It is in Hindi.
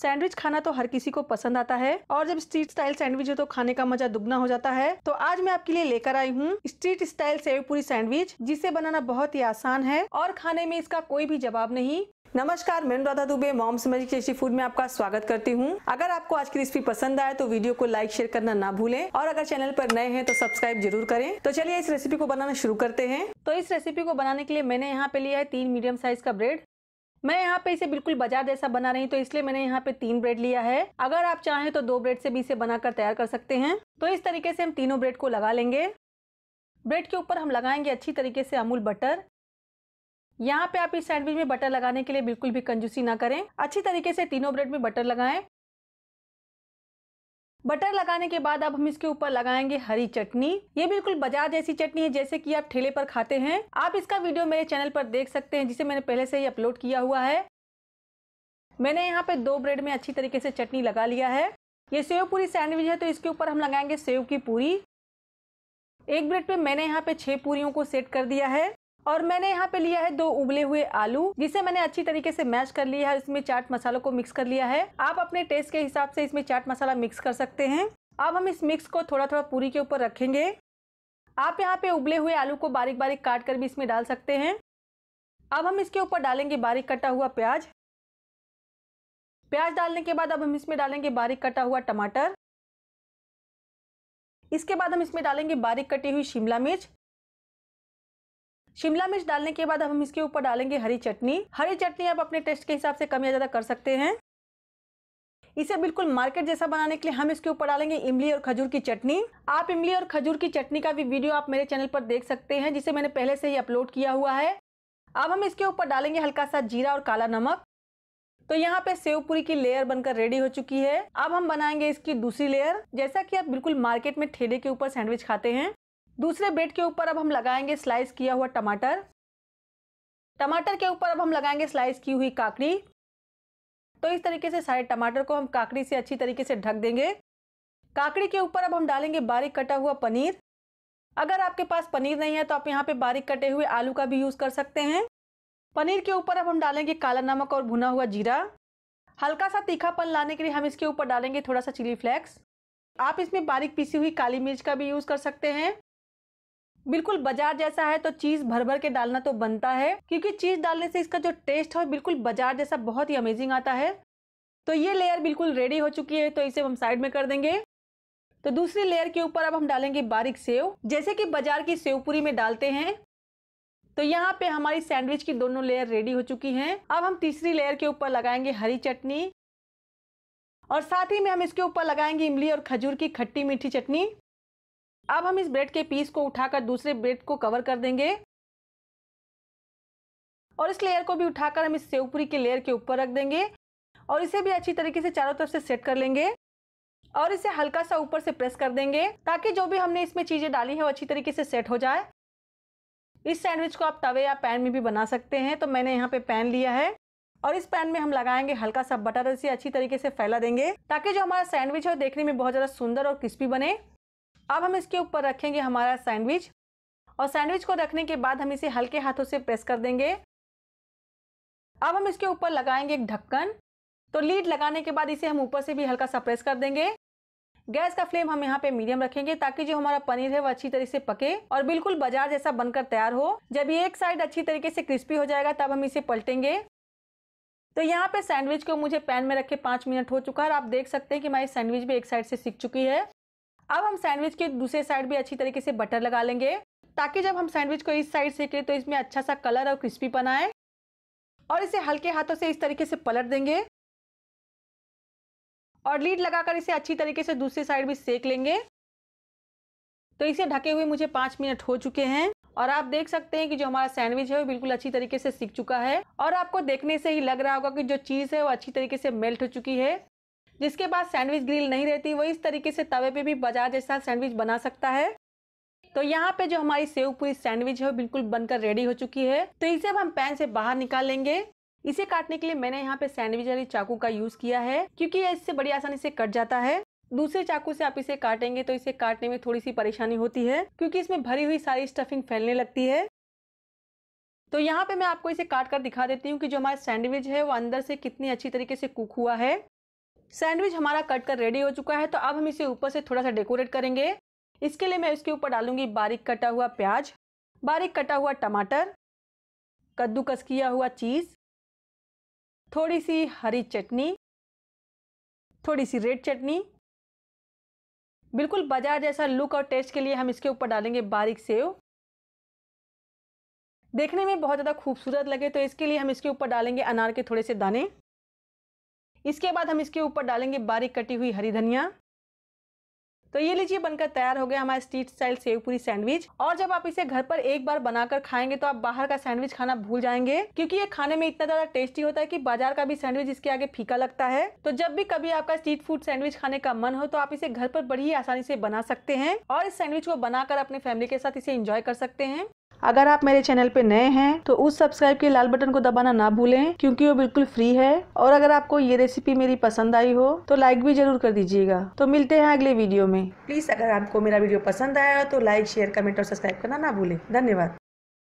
सैंडविच खाना तो हर किसी को पसंद आता है और जब स्ट्रीट स्टाइल सैंडविच हो तो खाने का मजा दुगना हो जाता है तो आज मैं आपके लिए लेकर आई हूँ स्ट्रीट स्टाइल सेवपुरी सैंडविच जिसे बनाना बहुत ही आसान है और खाने में इसका कोई भी जवाब नहीं नमस्कार मैं राधा दुबे मॉम समझी टेस्टी फूड में आपका स्वागत करती हूँ अगर आपको आज की रेसिपी पसंद आए तो वीडियो को लाइक शेयर करना ना भूलें और अगर चैनल पर नए हैं तो सब्सक्राइब जरूर करें तो चलिए इस रेसिपी को बनाना शुरू करते हैं तो इस रेसिपी को बनाने के लिए मैंने यहाँ पे लिया है तीन मीडियम साइज का ब्रेड मैं यहाँ पे इसे बिल्कुल बाजार जैसा बना रही तो इसलिए मैंने यहाँ पे तीन ब्रेड लिया है अगर आप चाहें तो दो ब्रेड से भी इसे बनाकर तैयार कर सकते हैं तो इस तरीके से हम तीनों ब्रेड को लगा लेंगे ब्रेड के ऊपर हम लगाएंगे अच्छी तरीके से अमूल बटर यहाँ पे आप इस सैंडविच में बटर लगाने के लिए बिल्कुल भी कंजूसी ना करें अच्छी तरीके से तीनों ब्रेड में बटर लगाएं बटर लगाने के बाद अब हम इसके ऊपर लगाएंगे हरी चटनी ये बिल्कुल बाजार जैसी चटनी है जैसे कि आप ठेले पर खाते हैं आप इसका वीडियो मेरे चैनल पर देख सकते हैं जिसे मैंने पहले से ही अपलोड किया हुआ है मैंने यहाँ पे दो ब्रेड में अच्छी तरीके से चटनी लगा लिया है ये सेव पूरी सैंडविच है तो इसके ऊपर हम लगाएंगे सेव की पूरी एक ब्रेड पे मैंने यहाँ पे छह पूरियों को सेट कर दिया है और मैंने यहाँ पे लिया है दो उबले हुए आलू जिसे मैंने अच्छी तरीके से मैश कर लिया है इसमें चाट मसालों को मिक्स कर लिया है आप अपने टेस्ट के हिसाब से इसमें चाट मसाला मिक्स कर सकते हैं अब हम इस मिक्स को थोड़ा थोड़ा पूरी के ऊपर रखेंगे आप यहाँ पे उबले हुए आलू को बारीक बारीक काट कर भी इसमें डाल सकते हैं अब हम इसके ऊपर डालेंगे बारीक कटा हुआ प्याज प्याज डालने के बाद अब हम इसमें डालेंगे बारीक कटा हुआ टमाटर इसके बाद हम इसमें डालेंगे बारीक कटी हुई शिमला मिर्च शिमला मिर्च डालने के बाद अब हम इसके ऊपर डालेंगे हरी चटनी हरी चटनी आप अपने टेस्ट के हिसाब से कम या ज़्यादा कर सकते हैं इसे बिल्कुल मार्केट जैसा बनाने के लिए हम इसके ऊपर डालेंगे इमली और खजूर की चटनी आप इमली और खजूर की चटनी का भी वीडियो आप मेरे चैनल पर देख सकते हैं जिसे मैंने पहले से ही अपलोड किया हुआ है अब हम इसके ऊपर डालेंगे हल्का सा जीरा और काला नमक तो यहाँ पे सेवपुरी की लेयर बनकर रेडी हो चुकी है अब हम बनाएंगे इसकी दूसरी लेयर जैसा कि आप बिल्कुल मार्केट में ठेले के ऊपर सैंडविच खाते हैं दूसरे बेड के ऊपर अब हम लगाएंगे स्लाइस किया हुआ टमाटर टमाटर के ऊपर अब हम लगाएंगे स्लाइस की हुई काकड़ी तो इस तरीके से सारे टमाटर को हम काकड़ी से अच्छी तरीके से ढक देंगे काकड़ी के ऊपर अब हम डालेंगे बारीक कटा हुआ पनीर अगर आपके पास पनीर नहीं है तो आप यहाँ पे बारीक कटे हुए आलू का भी यूज़ कर सकते हैं पनीर के ऊपर अब हम डालेंगे काला नमक और भुना हुआ जीरा हल्का सा तीखापन लाने के लिए हम इसके ऊपर डालेंगे थोड़ा सा चिली फ्लेक्स आप इसमें बारीक पीसी हुई काली मिर्च का भी यूज़ कर सकते हैं बिल्कुल बाजार जैसा है तो चीज भर भर के डालना तो बनता है क्योंकि चीज डालने से इसका जो टेस्ट है बिल्कुल बाजार जैसा बहुत ही अमेजिंग आता है तो ये लेयर बिल्कुल रेडी हो चुकी है तो इसे हम साइड में कर देंगे तो दूसरी लेयर के ऊपर अब हम डालेंगे बारीक सेव जैसे कि बाजार की सेव पूरी में डालते हैं तो यहाँ पे हमारी सैंडविच की दोनों लेयर रेडी हो चुकी हैं अब हम तीसरी लेयर के ऊपर लगाएंगे हरी चटनी और साथ ही में हम इसके ऊपर लगाएंगे इमली और खजूर की खट्टी मीठी चटनी अब हम इस ब्रेड के पीस को उठाकर दूसरे ब्रेड को कवर कर देंगे और इस लेयर को भी उठाकर हम इस सेवपुरी के लेयर के ऊपर रख देंगे और इसे भी अच्छी तरीके से चारों तरफ से सेट कर लेंगे और इसे हल्का सा ऊपर से प्रेस कर देंगे ताकि जो भी हमने इसमें चीज़ें डाली है वो अच्छी तरीके से सेट हो जाए इस सैंडविच को आप तवे या पैन में भी बना सकते हैं तो मैंने यहाँ पे पैन लिया है और इस पैन में हम लगाएंगे हल्का सा बटर इसे अच्छी तरीके से फैला देंगे ताकि जो हमारा सैंडविच है देखने में बहुत ज़्यादा सुंदर और क्रिस्पी बने अब हम इसके ऊपर रखेंगे हमारा सैंडविच और सैंडविच को रखने के बाद हम इसे हल्के हाथों से प्रेस कर देंगे अब हम इसके ऊपर लगाएंगे एक ढक्कन तो लीड लगाने के बाद इसे हम ऊपर से भी हल्का सा प्रेस कर देंगे गैस का फ्लेम हम यहाँ पे मीडियम रखेंगे ताकि जो हमारा पनीर है वो अच्छी तरीके से पके और बिल्कुल बाजार जैसा बनकर तैयार हो जब ये एक साइड अच्छी तरीके से क्रिस्पी हो जाएगा तब हम इसे पलटेंगे तो यहाँ पे सैंडविच को मुझे पैन में रखे पाँच मिनट हो चुका है और आप देख सकते हैं कि हमारी सैंडविच भी एक साइड से सीख चुकी है अब हम सैंडविच के दूसरे साइड भी अच्छी तरीके से बटर लगा लेंगे ताकि जब हम सैंडविच को इस साइड सेकें तो इसमें अच्छा सा कलर और क्रिस्पी बनाए और इसे हल्के हाथों से इस तरीके से पलट देंगे और लीड लगाकर इसे अच्छी तरीके से दूसरे साइड भी सेक लेंगे तो इसे ढके हुए मुझे पाँच मिनट हो चुके हैं और आप देख सकते हैं कि जो हमारा सैंडविच है वो बिल्कुल अच्छी तरीके से सीख चुका है और आपको देखने से ही लग रहा होगा कि जो चीज़ है वो अच्छी तरीके से मेल्ट हो चुकी है जिसके पास सैंडविच ग्रिल नहीं रहती वो इस तरीके से तवे पे भी बाजार जैसा सैंडविच बना सकता है तो यहाँ पे जो हमारी सेव पूरी सैंडविच है बिल्कुल बनकर रेडी हो चुकी है तो इसे अब हम पैन से बाहर निकाल लेंगे इसे काटने के लिए मैंने यहाँ पे सैंडविच वाली चाकू का यूज किया है क्योंकि ये इससे बड़ी आसानी से कट जाता है दूसरे चाकू से आप इसे काटेंगे तो इसे काटने में थोड़ी सी परेशानी होती है क्योंकि इसमें भरी हुई सारी स्टफिंग फैलने लगती है तो यहाँ पे मैं आपको इसे काट कर दिखा देती हूँ कि जो हमारा सैंडविच है वो अंदर से कितनी अच्छी तरीके से कुक हुआ है सैंडविच हमारा कट कर रेडी हो चुका है तो अब हम इसे ऊपर से थोड़ा सा डेकोरेट करेंगे इसके लिए मैं इसके ऊपर डालूंगी बारीक कटा हुआ प्याज बारीक कटा हुआ टमाटर कद्दूकस किया हुआ चीज़ थोड़ी सी हरी चटनी थोड़ी सी रेड चटनी बिल्कुल बाजार जैसा लुक और टेस्ट के लिए हम इसके ऊपर डालेंगे बारीक सेव देखने में बहुत ज़्यादा खूबसूरत लगे तो इसके लिए हम इसके ऊपर डालेंगे अनार के थोड़े से दाने इसके बाद हम इसके ऊपर डालेंगे बारीक कटी हुई हरी धनिया तो ये लीजिए बनकर तैयार हो गया हमारा स्ट्रीट स्टाइल सेवपुरी सैंडविच और जब आप इसे घर पर एक बार बनाकर खाएंगे तो आप बाहर का सैंडविच खाना भूल जाएंगे क्योंकि ये खाने में इतना ज्यादा टेस्टी होता है कि बाजार का भी सैंडविच इसके आगे फीका लगता है तो जब भी कभी आपका स्ट्रीट फूड सैंडविच खाने का मन हो तो आप इसे घर पर बड़ी ही आसानी से बना सकते हैं और इस सैंडविच को बनाकर अपने फैमिली के साथ इसे इंजॉय कर सकते हैं अगर आप मेरे चैनल पे नए हैं तो उस सब्सक्राइब के लाल बटन को दबाना ना भूलें क्योंकि वो बिल्कुल फ्री है और अगर आपको ये रेसिपी मेरी पसंद आई हो तो लाइक भी जरूर कर दीजिएगा तो मिलते हैं अगले वीडियो में प्लीज़ अगर आपको मेरा वीडियो पसंद आया तो लाइक शेयर कमेंट और सब्सक्राइब करना ना भूलें धन्यवाद